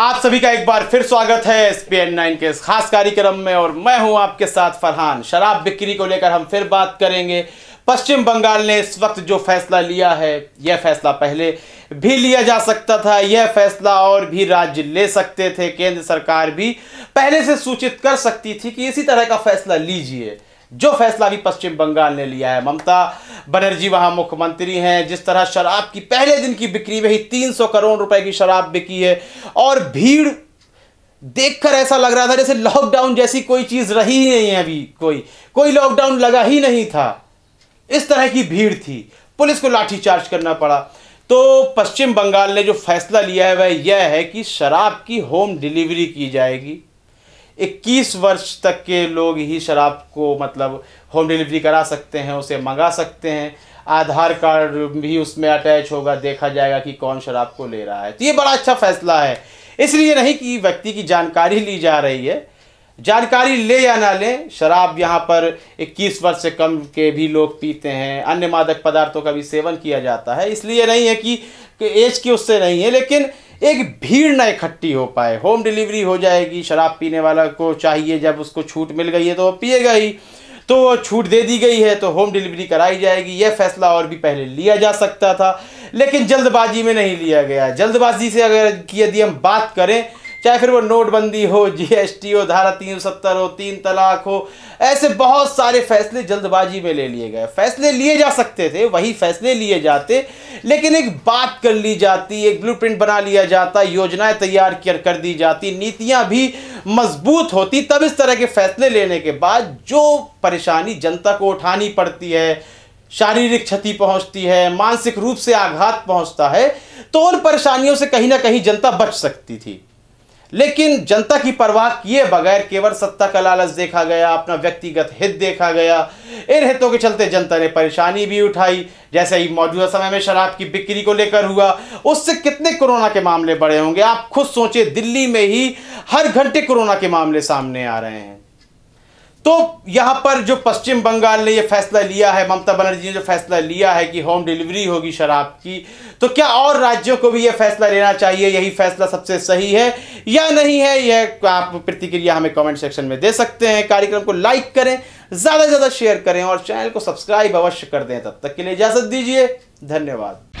आप सभी का एक बार फिर स्वागत है एस पी एन नाइन के इस खास कार्यक्रम में और मैं हूं आपके साथ फरहान शराब बिक्री को लेकर हम फिर बात करेंगे पश्चिम बंगाल ने इस वक्त जो फैसला लिया है यह फैसला पहले भी लिया जा सकता था यह फैसला और भी राज्य ले सकते थे केंद्र सरकार भी पहले से सूचित कर सकती थी कि इसी तरह का फैसला लीजिए जो फैसला भी पश्चिम बंगाल ने लिया है ममता बनर्जी वहां मुख्यमंत्री हैं जिस तरह शराब की पहले दिन की बिक्री में ही 300 करोड़ रुपए की शराब बिकी है और भीड़ देखकर ऐसा लग रहा था जैसे लॉकडाउन जैसी कोई चीज़ रही ही नहीं है अभी कोई कोई लॉकडाउन लगा ही नहीं था इस तरह की भीड़ थी पुलिस को लाठीचार्ज करना पड़ा तो पश्चिम बंगाल ने जो फैसला लिया है वह यह है कि शराब की होम डिलीवरी की जाएगी 21 वर्ष तक के लोग ही शराब को मतलब होम डिलीवरी करा सकते हैं उसे मंगा सकते हैं आधार कार्ड भी उसमें अटैच होगा देखा जाएगा कि कौन शराब को ले रहा है तो ये बड़ा अच्छा फैसला है इसलिए नहीं कि व्यक्ति की जानकारी ली जा रही है जानकारी ले या ना ले शराब यहाँ पर 21 वर्ष से कम के भी लोग पीते हैं अन्य मादक पदार्थों का भी सेवन किया जाता है इसलिए नहीं है कि एज की उससे नहीं है लेकिन एक भीड़ ना इकट्ठी हो पाए होम डिलीवरी हो जाएगी शराब पीने वाला को चाहिए जब उसको छूट मिल गई है तो वो पिएगा ही तो छूट दे दी गई है तो होम डिलीवरी कराई जाएगी यह फैसला और भी पहले लिया जा सकता था लेकिन जल्दबाजी में नहीं लिया गया जल्दबाजी से अगर की यदि हम बात करें चाहे फिर वो नोटबंदी हो जीएसटी हो धारा तीन सत्तर हो तीन तलाक हो ऐसे बहुत सारे फैसले जल्दबाजी में ले लिए गए फैसले लिए जा सकते थे वही फैसले लिए जाते लेकिन एक बात कर ली जाती एक ब्लू बना लिया जाता योजनाएं तैयार कर कर दी जाती नीतियां भी मजबूत होती तब इस तरह के फैसले लेने के बाद जो परेशानी जनता को उठानी पड़ती है शारीरिक क्षति पहुंचती है मानसिक रूप से आघात पहुंचता है तो उन परेशानियों से कहीं ना कहीं जनता बच सकती थी लेकिन जनता की परवाह किए बगैर केवल सत्ता का लालच देखा गया अपना व्यक्तिगत हित देखा गया इन हितों के चलते जनता ने परेशानी भी उठाई जैसे ही मौजूदा समय में शराब की बिक्री को लेकर हुआ उससे कितने कोरोना के मामले बढ़े होंगे आप खुद सोचिए दिल्ली में ही हर घंटे कोरोना के मामले सामने आ रहे हैं तो यहां पर जो पश्चिम बंगाल ने ये फैसला लिया है ममता बनर्जी ने जो फैसला लिया है कि होम डिलीवरी होगी शराब की तो क्या और राज्यों को भी ये फैसला लेना चाहिए यही फैसला सबसे सही है या नहीं है यह आप प्रतिक्रिया हमें कमेंट सेक्शन में दे सकते हैं कार्यक्रम को लाइक करें ज़्यादा से ज़्यादा शेयर करें और चैनल को सब्सक्राइब अवश्य कर दें तब तक के लिए इजाज़त दीजिए धन्यवाद